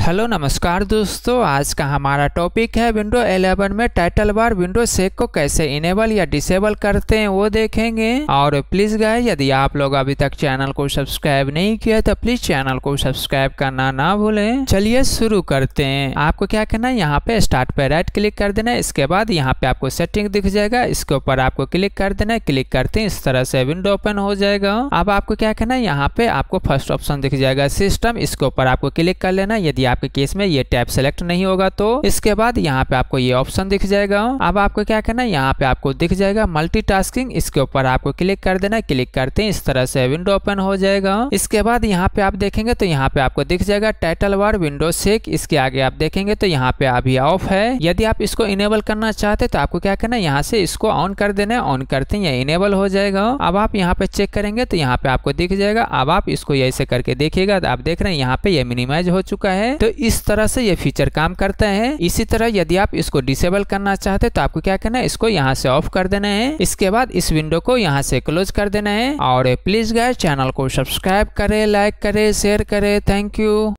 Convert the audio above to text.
hello नमस्कार दोस्तों आज का हमारा टॉपिक है विंडो 11 में टाइटल बार विंडो सेक को कैसे इनेबल या डिसेबल करते हैं वो देखेंगे और प्लीज गाय यदि आप लोग अभी तक चैनल को सब्सक्राइब नहीं किया तो प्लीज चैनल को सब्सक्राइब करना ना भूलें चलिए शुरू करते हैं आपको क्या करना है यहाँ पे स्टार्ट पे राइट क्लिक कर देना है इसके बाद यहाँ पे आपको सेटिंग दिख जाएगा इसके ऊपर आपको क्लिक कर देना है क्लिक करते हैं इस तरह से विंडो ओपन हो जाएगा अब आपको क्या करना है यहाँ पे आपको फर्स्ट ऑप्शन दिख जाएगा सिस्टम इसके ऊपर आपको क्लिक कर लेना यदि आपके केस में ये टैब सेलेक्ट नहीं होगा तो इसके बाद यहाँ पे आपको ये ऑप्शन दिख जाएगा अब आपको क्या करना है यहाँ पे आपको दिख जाएगा मल्टी इसके ऊपर आपको क्लिक कर देना क्लिक करते हैं इस तरह से विंडो ओपन हो जाएगा इसके बाद यहाँ पे आप देखेंगे तो यहाँ पे आपको दिख जाएगा टाइटल वार विंडो सेक इसके आगे आप देखेंगे तो यहाँ पे अभी ऑफ है यदि आप इसको इनेबल करना चाहते तो आपको क्या करना है यहाँ से इसको ऑन कर देना है ऑन करते हैं इनेबल हो जाएगा अब आप यहाँ पे चेक करेंगे तो यहाँ पे आपको दिख जाएगा अब आप इसको ऐसे करके देखिएगा आप देख रहे हैं यहाँ पे ये मिनिमाइज हो चुका है तो इस तरह से ये फीचर काम करते हैं इसी तरह यदि आप इसको डिसेबल करना चाहते तो आपको क्या करना है इसको यहाँ से ऑफ कर देना है इसके बाद इस विंडो को यहाँ से क्लोज कर देना है और प्लीज गाय चैनल को सब्सक्राइब करे लाइक करे शेयर करे थैंक यू